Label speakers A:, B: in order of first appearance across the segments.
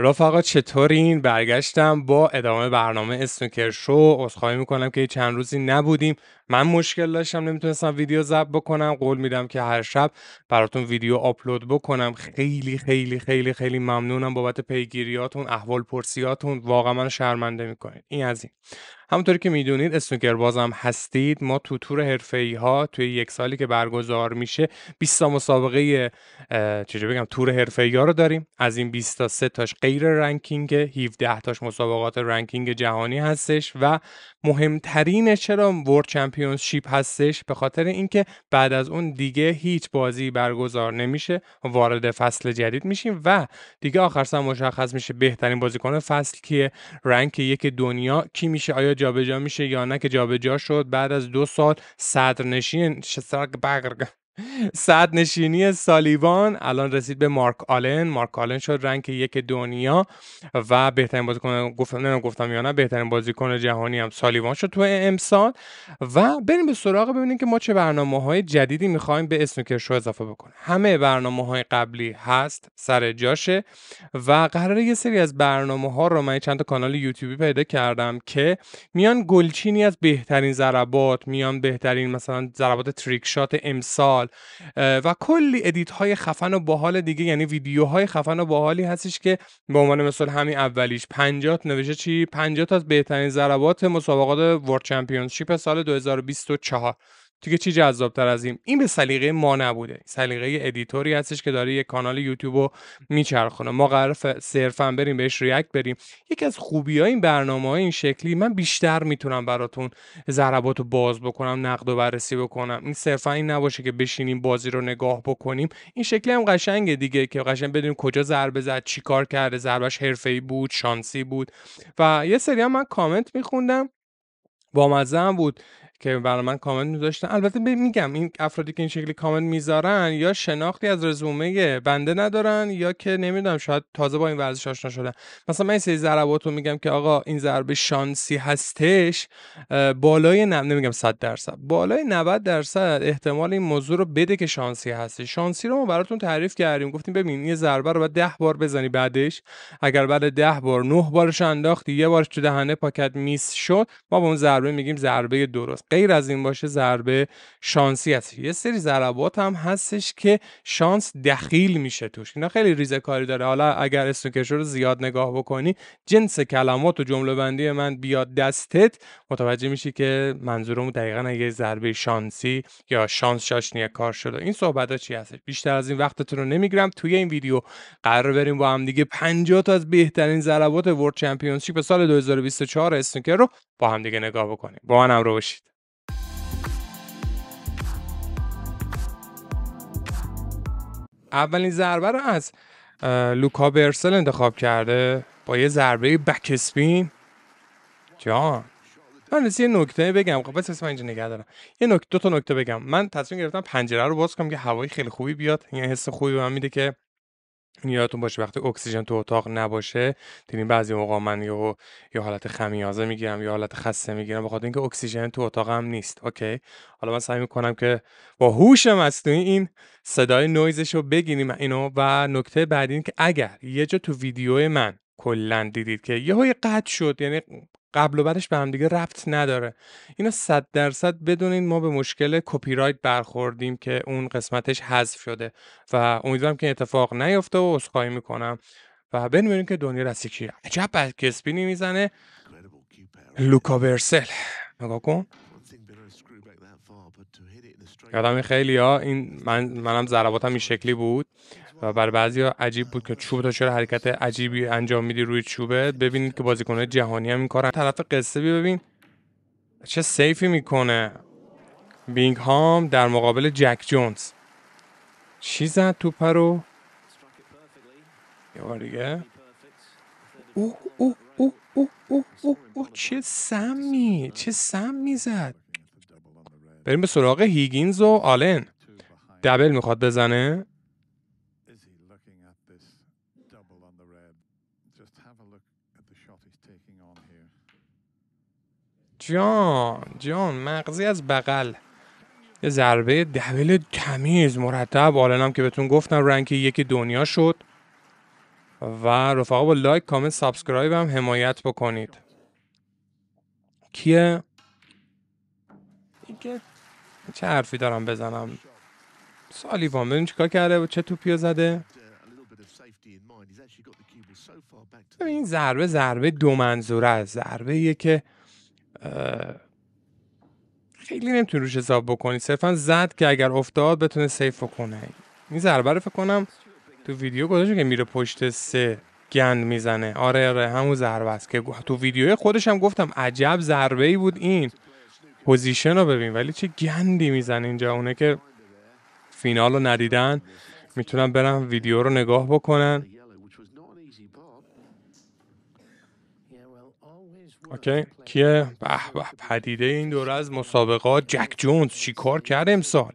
A: رفقا چطورین برگشتم با ادامه برنامه اسنوکر شو عذرخواهی میکنم که چند روزی نبودیم من مشکل داشتم نمیتونستم ویدیو ضبط بکنم قول میدم که هر شب براتون ویدیو آپلود بکنم خیلی خیلی خیلی خیلی ممنونم بابت پیگیریاتون احوال پرسیاتون واقعا من شرمنده میکنید این از این همونطوری که میدونید اسنوکر بازم هستید ما تو تور ای ها توی یک سالی که برگزار میشه 20 تا مسابقه چه بگم تور حرفه ها رو داریم از این 20 تا سه تاش غیر رنکینگ 17 تاش مسابقات رنکینگ جهانی هستش و مهمترین چرا ورد چمپیونشیپ هستش به خاطر اینکه بعد از اون دیگه هیچ بازی برگزار نمیشه وارد فصل جدید میشیم و دیگه آخر سر مشخص میشه بهترین بازیکن فصل کیه رنک یک دنیا کی میشه آیا جابجا جا میشه یا نه که جابجا شد بعد از دو سال صدرنشین صد نشینی سالیوان الان رسید به مارک آلن مارک آلن شد رنگ یک دنیا و بهترین بازیکن گفتم نه گفتم یا نه بهترین بازیکن جهانی هم سالیوان شد تو امسال و بریم به سراغ ببینیم که ما چه برنامه های جدیدی میخوایم به اسنوکر شو اضافه بکنیم همه برنامه های قبلی هست سر جاشه و قراره یه سری از برنامه ها رو من چند تا کانال یوتیوبی پیدا کردم که میان گلچینی از بهترین ضربات میان بهترین مثلا ضربات تریکشات شات امسال و کلی ادیت های خفن و باحال دیگه یعنی ویدیوهای خفن و باحالی هستش که به عنوان مثال همین اولیش 50 نوشته چی 50 تا از بهترین ضربات مسابقات ورلد چمپیونشیپ سال 2024 دیگه چی تر از این این به سلیقه ما نبوده سلیقه ادیتوری هستش که داره یه کانال یوتیوب رو میچرخونه ما قرار صرفا بریم بهش ریاکت بریم یکی از خوبی های این برنامه های این شکلی من بیشتر میتونم براتون ضربات رو باز بکنم نقد و بررسی بکنم این صرفا این نباشه که بشینیم بازی رو نگاه بکنیم این شکلی هم قشنگه دیگه که قشنگ بدونیم کجا ضربه زد چیکار کرده ضربش ای بود شانسی بود و یه سری هم من کامنت میخوندم با مزه بود که برای من کامنت میذاشتن البته میگم این افرادی که این شکلی کامنت میذارن یا شناختی از رزومه بنده ندارن یا که نمیدونم شاید تازه با این ورزش آشنا شدن مثلا من این سری ضربات رو میگم که آقا این ضربه شانسی هستش بالای نم نمیگم 100 درصد بالای 90 درصد احتمال این موضوع رو بده که شانسی هستش شانسی رو ما براتون تعریف کردیم گفتیم ببین یه ضربه رو بعد 10 بار بزنی بعدش اگر بعد 10 بار 9 بارش انداختی یه بارش تو دهنه پاکت میس شد ما به اون ضربه میگیم ضربه درست غیر از این باشه ضربه شانسی هست یه سری ضربات هم هستش که شانس دخیل میشه توش اینا خیلی ریزه کاری داره حالا اگر استوکش رو زیاد نگاه بکنی جنس کلمات و جمله بندی من بیاد دستت متوجه میشی که منظورم دقیقا یه ضربه شانسی یا شانس شاشنی کار شده این صحبت ها چی هستش بیشتر از این وقتتون رو نمیگیرم توی این ویدیو قرار بریم با هم دیگه 50 تا از بهترین ضربات ورلد چمپیونشیپ سال 2024 اسنوکر رو با هم دیگه نگاه بکنیم با من همراه باشید اولین ضربه رو از لوکا برسل انتخاب کرده با یه ضربه بک اسپین جان من یه نکته بگم خب بس من اینجا نگه دارم یه نکته دو تا نکته بگم من تصمیم گرفتم پنجره رو باز کنم که هوای خیلی خوبی بیاد این یعنی حس خوبی به من میده که یادتون باشه وقتی اکسیژن تو اتاق نباشه دیدین بعضی موقع من یا یا حالت خمیازه میگیرم یا حالت خسته میگیرم بخاطر اینکه اکسیژن تو اتاقم نیست اوکی حالا من سعی میکنم که با هوش مصنوعی این صدای نویزش رو بگیریم اینو و نکته بعدی این که اگر یه جا تو ویدیو من کلا دیدید که یه های قطع شد یعنی قبل و بعدش به هم دیگه ربط نداره اینا صد درصد بدونین ما به مشکل کپی رایت برخوردیم که اون قسمتش حذف شده و امیدوارم که اتفاق نیفته و عذرخواهی میکنم و بنویسین که دنیا رسیکی عجب کسبینی میزنه لوکا برسل نگاه کن یادم خیلی ها این من منم ضرباتم این شکلی بود و برای ها عجیب بود که چوب تا چرا حرکت عجیبی انجام میدی روی چوبه ببینید که بازیکنه جهانی هم این کار طرف قصه بی ببین چه سیفی میکنه هام در مقابل جک جونز چی زد توپه رو یه بار دیگه او او او او او او او چه سمی چه زد بریم به سراغ هیگینز و آلن دبل میخواد بزنه جان جان مغزی از بغل یه ضربه دبل تمیز مرتب هم که بهتون گفتم رنک یکی دنیا شد و رفقا با لایک کامنت سابسکرایب هم حمایت بکنید کیه اینکه؟ چه حرفی دارم بزنم سالیوان ببین چیکار کرده و چه توپیو زده این ضربه ضربه دو منظوره است ضربه که خیلی نمیتونی روش حساب بکنی صرفا زد که اگر افتاد بتونه سیف بکنه این ضربه رو فکر کنم تو ویدیو گذاشته که میره پشت سه گند میزنه آره آره همون ضربه است که تو ویدیو خودش هم گفتم عجب ضربه ای بود این پوزیشن رو ببین ولی چه گندی میزنه اینجا اونه که فینال رو ندیدن میتونم برم ویدیو رو نگاه بکنن اوکی کیه به به پدیده این دوره از مسابقات جک جونز چیکار کرد امسال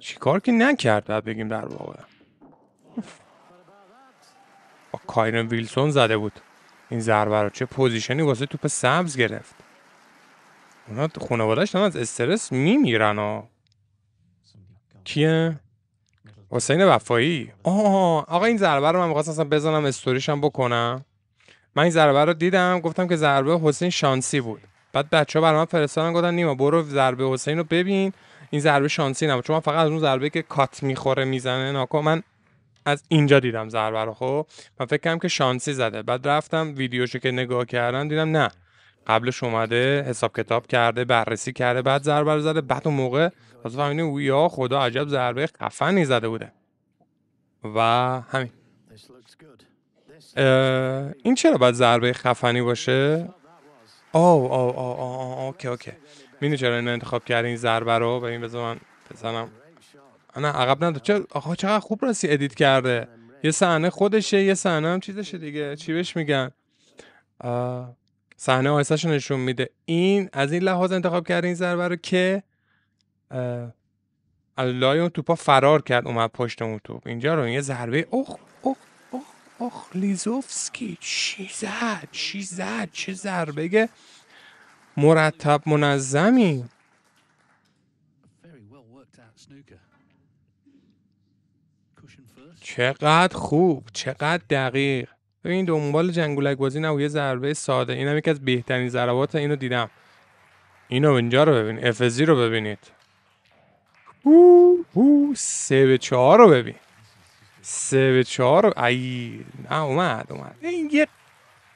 A: چیکار که نکرد بعد بگیم در واقع با کایرن ویلسون زده بود این ضربه رو چه پوزیشنی واسه توپ سبز گرفت اونا خانوادهش از استرس میمیرن ها کیه حسین وفایی آه آقا این ضربه رو من میخواستم بزنم استوریشم بکنم من این ضربه رو دیدم گفتم که ضربه حسین شانسی بود بعد بچه ها برام فرستادن گفتن نیما برو ضربه حسین رو ببین این ضربه شانسی نبود چون من فقط از اون ضربه که کات میخوره میزنه ناکو من از اینجا دیدم ضربه رو خب من فکر کردم که شانسی زده بعد رفتم ویدیوشو که نگاه کردم دیدم نه قبلش اومده حساب کتاب کرده بررسی کرده بعد ضربه رو زده بعد اون موقع تازه فهمیدیم یا خدا عجب ضربه خفنی زده بوده و همین این چرا باید ضربه خفنی باشه آو آو آو آو اوکی اوکی میدونی چرا این انتخاب این ضربه رو به بذار من بزنم نه عقب نداد چرا آقا چقدر خوب راستی ادیت کرده یه صحنه خودشه یه صحنه هم چیزشه دیگه چی بهش میگن صحنه آیسش نشون میده این از این لحاظ انتخاب کرده این ضربه رو که لای اون توپا فرار کرد اومد پشت اون توپ اینجا رو یه ضربه اوخ اوه لیزوفسکی چی زد چی زد چه ضربه مرتب منظمی چقدر خوب چقدر دقیق این دنبال جنگولک بازی نه یه ضربه ساده این هم یکی از بهترین ضربات اینو دیدم اینو اینجا رو ببین افزی رو ببینید او او سه به چهار رو ببین سه به چهار ای نه اومد اومد این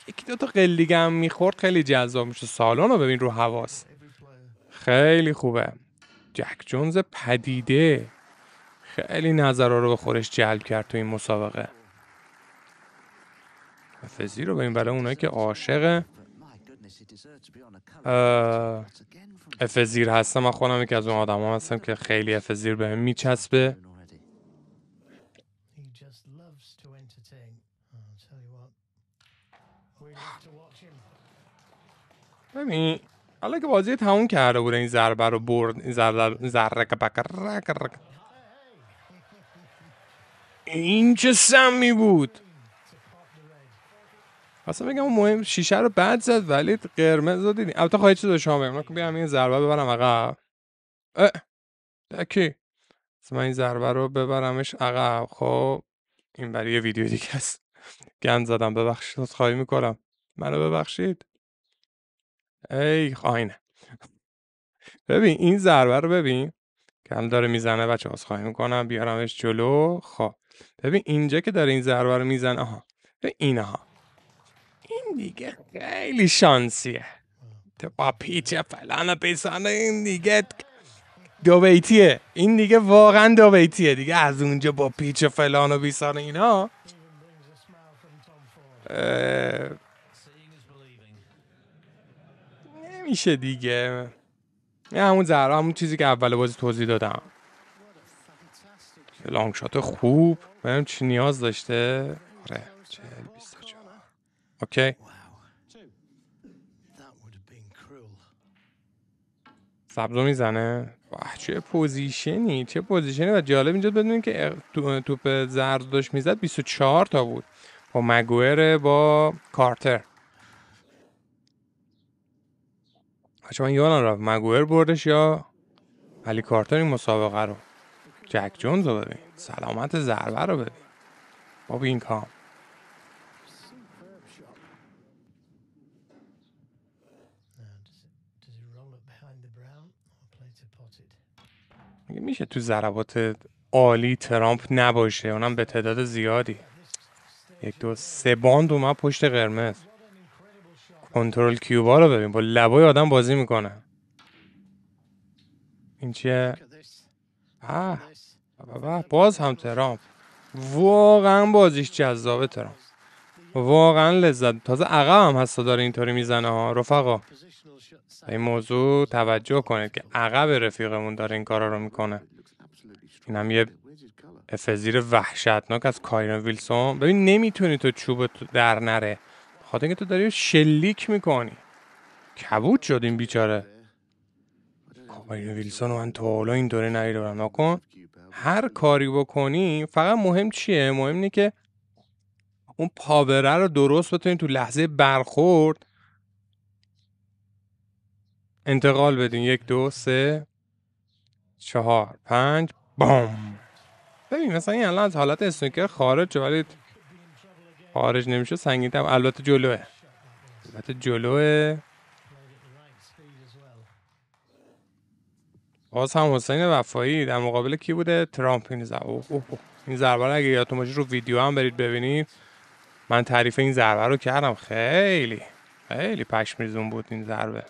A: یکی دو تا قلیگم میخورد خیلی جذاب میشه سالن رو ببین رو حواس خیلی خوبه جک جونز پدیده خیلی نظرها رو به خورش جلب کرد تو این مسابقه فزی رو ببین برای اونایی که عاشق افزیر هستم من خودم یکی از اون آدم هستم که خیلی افزیر به میچسبه ببین حالا که بازی تموم کرده بوده این ضربه رو برد این ضربه زرک این چه سمی بود اصلا بگم مهم شیشه رو بد زد ولی قرمز رو دیدیم البته خواهی چیز شما بگم که بیام این ضربه ببرم عقب اه دکی من این ضربه رو ببرمش عقب خب این برای یه ویدیو دیگه است گند زدم ببخشید خواهی میکنم منو ببخشید ای آینه ببین این ضربه رو ببین کم داره میزنه بچه از خواهی میکنم بیارمش جلو خب ببین اینجا که داره این ضربه رو میزنه آها به اینها این دیگه خیلی شانسیه تو با پیچه فلان بیسانه این دیگه دو بیتیه این دیگه واقعا بیتیه. دیگه از اونجا با پیچ فلان و بیسان اینا نمیشه دیگه یه همون ذره همون چیزی که اول بازی توضیح دادم لانگ شات خوب ببینم چی نیاز داشته آره چهل بیست اوکی سبزو میزنه واه چه پوزیشنی چه پوزیشنی و جالب اینجا بدونیم که توپ زرد داشت میزد 24 تا بود با مگوئر با کارتر بچه من یادم رفت بردش یا علی کارتر این مسابقه رو جک جونز رو ببین سلامت ضربه رو ببین با این کام میشه تو ضربات عالی ترامپ نباشه اونم به تعداد زیادی یک دو سه باند اومد پشت قرمز کنترل کیوبا رو ببین با لبای آدم بازی میکنه این چیه آه. باز هم ترام واقعا بازیش جذابه ترام واقعا لذت تازه عقب هم هستا داره اینطوری میزنه ها رفقا به این موضوع توجه کنید که عقب رفیقمون داره این کارا رو میکنه این هم یه فزیر وحشتناک از کایرن ویلسون ببین نمیتونی تو چوب در نره خاطر اینکه تو داری شلیک میکنی کبوت شد این بیچاره کایرن ویلسون و من این دوره ندیدم نکن هر کاری بکنی فقط مهم چیه مهم اینه که اون پاوره رو درست بتونی تو لحظه برخورد انتقال بدین یک دو سه چهار پنج بام ببین مثلا این الان از حالت اسنوکر خارج ولی خارج نمیشه سنگین‌تر البته جلوه البته جلوه باز هم حسین وفایی در مقابل کی بوده ترامپ این ضربه اوه اوه. این ضربه رو اگه یادتون باشه رو ویدیو هم برید ببینید من تعریف این ضربه رو کردم خیلی خیلی پشمیزون بود این ضربه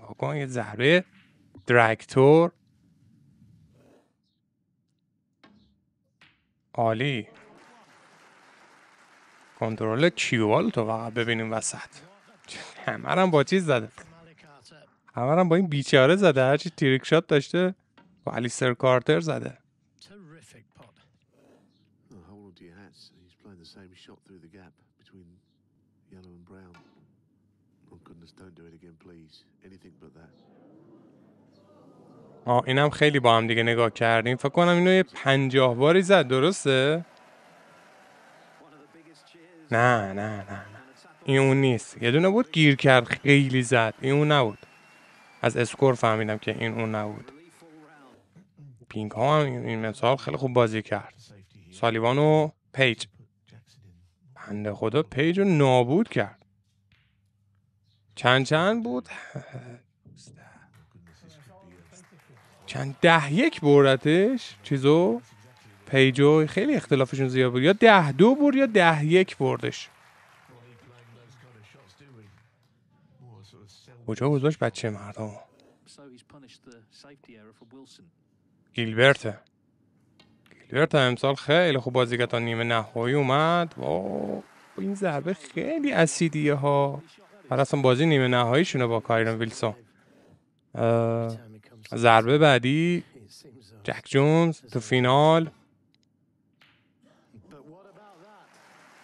A: واقعا یه ضربه درکتور عالی کنترل کیوال تو فقط ببینیم وسط همه با چیز زده همه با این بیچاره زده هرچی تریک شات داشته با سر کارتر زده آه اینم خیلی با هم دیگه نگاه کردیم فکر کنم اینو یه پنجاه باری زد درسته؟ نه نه نه نه این اون نیست یه دونه بود گیر کرد خیلی زد این اون نبود از اسکور فهمیدم که این اون نبود پینک ها هم این مثال خیلی خوب بازی کرد سالیوان و پیج بنده خدا پیج رو نابود کرد چند چند بود چند ده یک بردتش چیزو پیجو خیلی اختلافشون زیاد بود یا ده دو برد یا ده یک بردش کجا گذاشت بچه مردم گیلبرته گیلبرت امسال خیلی خوب بازی تا نیمه نهایی اومد و این ضربه خیلی اسیدیه ها حالا اصلا بازی نیمه نهاییشونه با کایرن ویلسون ضربه بعدی جک جونز تو فینال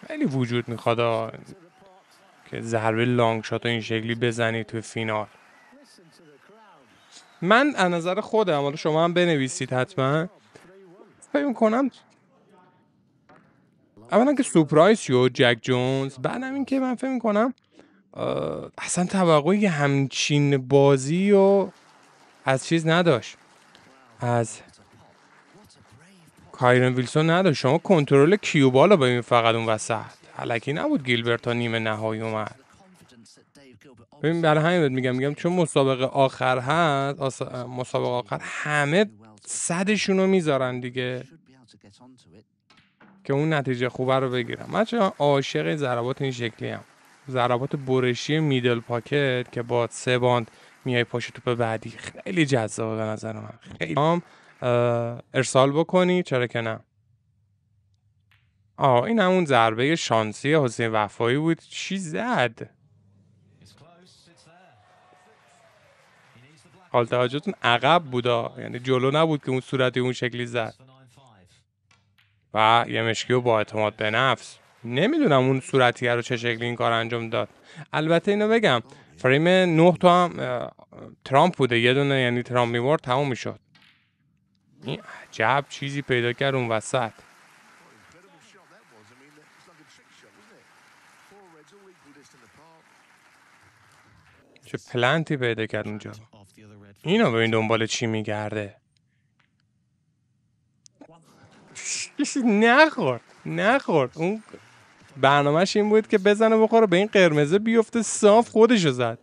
A: خیلی وجود میخواد که ضربه لانگ شات این شکلی بزنی تو فینال من از نظر خودم حالا شما هم بنویسید حتما فکر کنم اولا که سپرایز یو جک جونز بعد این که من فکر میکنم اصلا توقعی همچین بازی و از چیز نداشت از کایرن ویلسون نداشت شما کنترل کیوبا رو ببین فقط اون وسط علکی نبود گیلبرت تا نیمه نهایی اومد ببین برای همین میگم میگم چون مسابقه آخر هست مسابقه آخر همه صدشون رو میذارن دیگه که اون نتیجه خوبه رو بگیرم من چون عاشق ضربات این شکلی هم ضربات برشی میدل پاکت که با سه باند میای پاش به بعدی خیلی جذابه به نظر من خیلی هم ارسال بکنی چرا که نه آه این همون ضربه شانسی حسین وفایی بود چی زد حال توجهتون عقب بودا یعنی جلو نبود که اون صورتی اون شکلی زد و یه مشکی و با اعتماد به نفس نمیدونم اون صورتی رو چه شکلی این کار انجام داد البته اینو بگم فریم نه تا هم ترامپ بوده یه دونه یعنی ترامپ میورد تموم میشد این عجب چیزی پیدا کرد اون وسط چه پلنتی پیدا کرد اونجا اینو به این دنبال چی میگرده نخورد نخورد اون برنامهش این بود که بزنه بخوره به این قرمزه بیفته صاف خودشو زد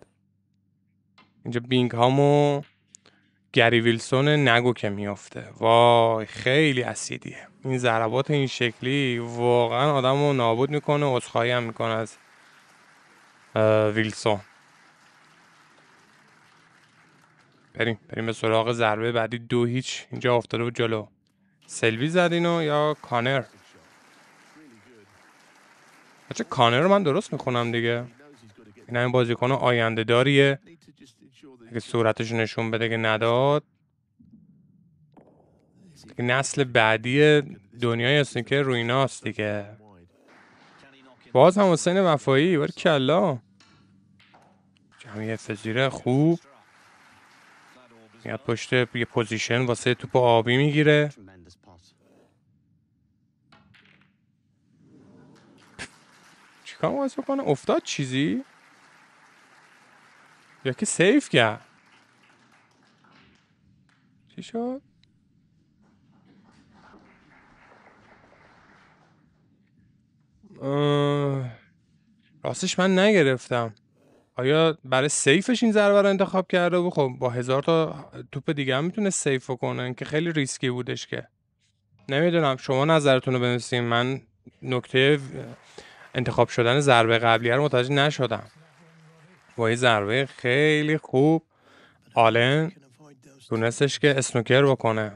A: اینجا بینگ هامو گری ویلسون نگو که میافته وای خیلی اسیدیه این ضربات این شکلی واقعا آدم رو نابود میکنه عذرخواهی هم میکنه از ویلسون بریم بریم به سراغ ضربه بعدی دو هیچ اینجا افتاده و جلو سلوی زد یا کانر بچه کانر رو من درست میکنم دیگه این همین بازیکن آینده داریه اگه صورتش نشون بده که نداد نسل بعدی دنیای اسنیکر که دیگه باز هم حسین وفایی بار کلا یه فزیره خوب میاد پشت یه پوزیشن واسه توپ آبی میگیره چیکار واسه افتاد چیزی یا که سیف کرد چی شد راستش من نگرفتم آیا برای سیفش این ضربه رو انتخاب کرده بود خب با هزار تا توپ دیگه هم میتونه سیف کنن که خیلی ریسکی بودش که نمیدونم شما نظرتون رو بنویسین من نکته انتخاب شدن ضربه قبلی رو متوجه نشدم با یه ضربه خیلی خوب آلن تونستش که اسنوکر بکنه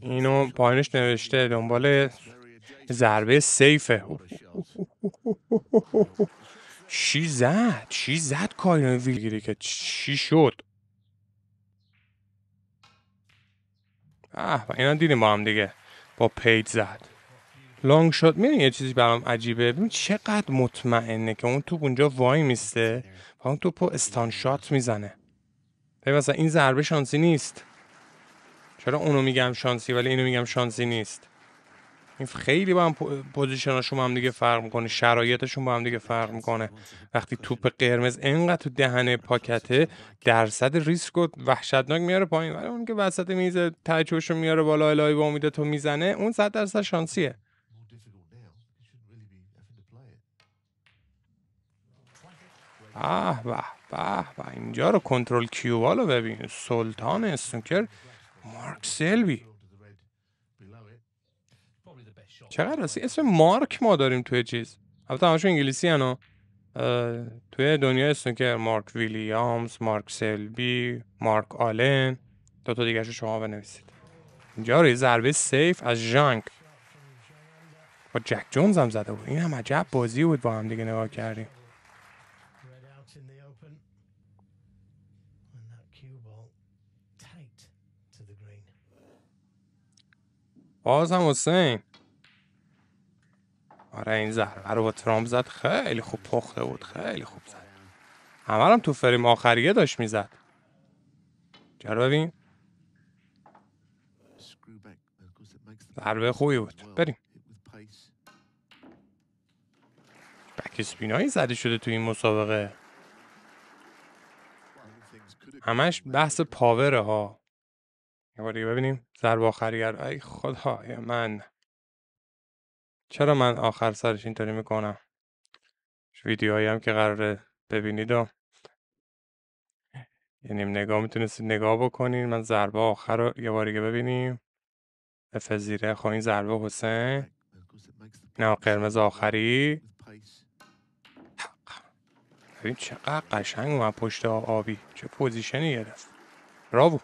A: اینو پایینش نوشته دنبال ضربه سیفه چی زد چی زد کاینوی که چی شد و اینا دیدیم با هم دیگه با پیج زد لانگ شات میدونی یه چیزی برام عجیبه ببین چقدر مطمئنه که اون توپ اونجا وای میسته و اون توپ استان شات میزنه ببین مثلا این ضربه شانسی نیست چرا اونو میگم شانسی ولی اینو میگم شانسی نیست این خیلی با هم پوزیشناشون با هم دیگه فرق میکنه شرایطشون با هم دیگه فرق میکنه وقتی توپ قرمز انقدر تو دهن پاکته درصد ریسک و وحشتناک میاره پایین ولی اون که وسط میز تجربهش میاره بالا الهی با امید تو میزنه اون صد درصد شانسیه به اینجا رو کنترل کیوالو ببین سلطان استونکر مارک سلوی چقدر هستی اسم مارک ما داریم توی چیز البته همشون انگلیسی هنو توی دنیا که مارک ویلیامز مارک سلبی مارک آلن دو تا دیگه شما بنویسید اینجا روی ضربه سیف از جانک با جک جونز هم زده بود این هم عجب بازی بود با هم دیگه نگاه کردیم باز هم حسین آره این ضربه رو با ترامپ زد خیلی خوب پخته بود خیلی خوب زد همه تو فریم آخریه داشت میزد چرا ببین ضربه خوبی بود بریم بک اسپینایی زده شده تو این مسابقه همش بحث پاوره ها یه بار ببینیم ضربه آخریه ای خدای من چرا من آخر سرش اینطوری میکنم ویدیوهایی هم که قراره ببینید و یعنی نگاه میتونستید نگاه بکنین من ضربه آخر رو یه بار ببینیم افزیره زیره خب این ضربه حسین نه قرمز آخری ببین چقدر قشنگ و پشت آبی چه پوزیشنی گرفت راو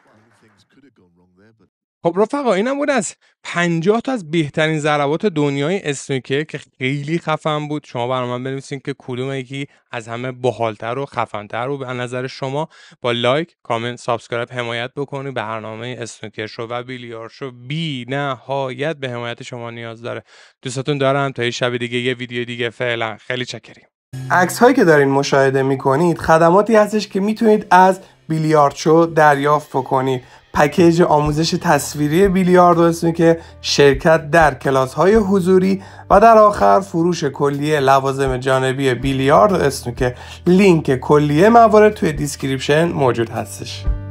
A: خب رفقا اینم بود از 50 تا از بهترین ضربات دنیای اسنوکر که خیلی خفن بود شما برای من بنویسین که کدوم یکی از همه بحالتر و خفنتر و به نظر شما با لایک کامنت سابسکرایب حمایت بکنید برنامه اسنوکر شو و بیلیارد شو بی نهایت به حمایت شما نیاز داره دوستتون دارم تا یه شب دیگه یه ویدیو دیگه فعلا خیلی چکریم عکس هایی که دارین مشاهده میکنید خدماتی هستش که میتونید از بیلیارد شو دریافت بکنید پکیج آموزش تصویری بیلیارد و اسمی که شرکت در کلاس های حضوری و در آخر فروش کلیه لوازم جانبی بیلیارد و اسمی که لینک کلیه موارد توی دیسکریپشن موجود هستش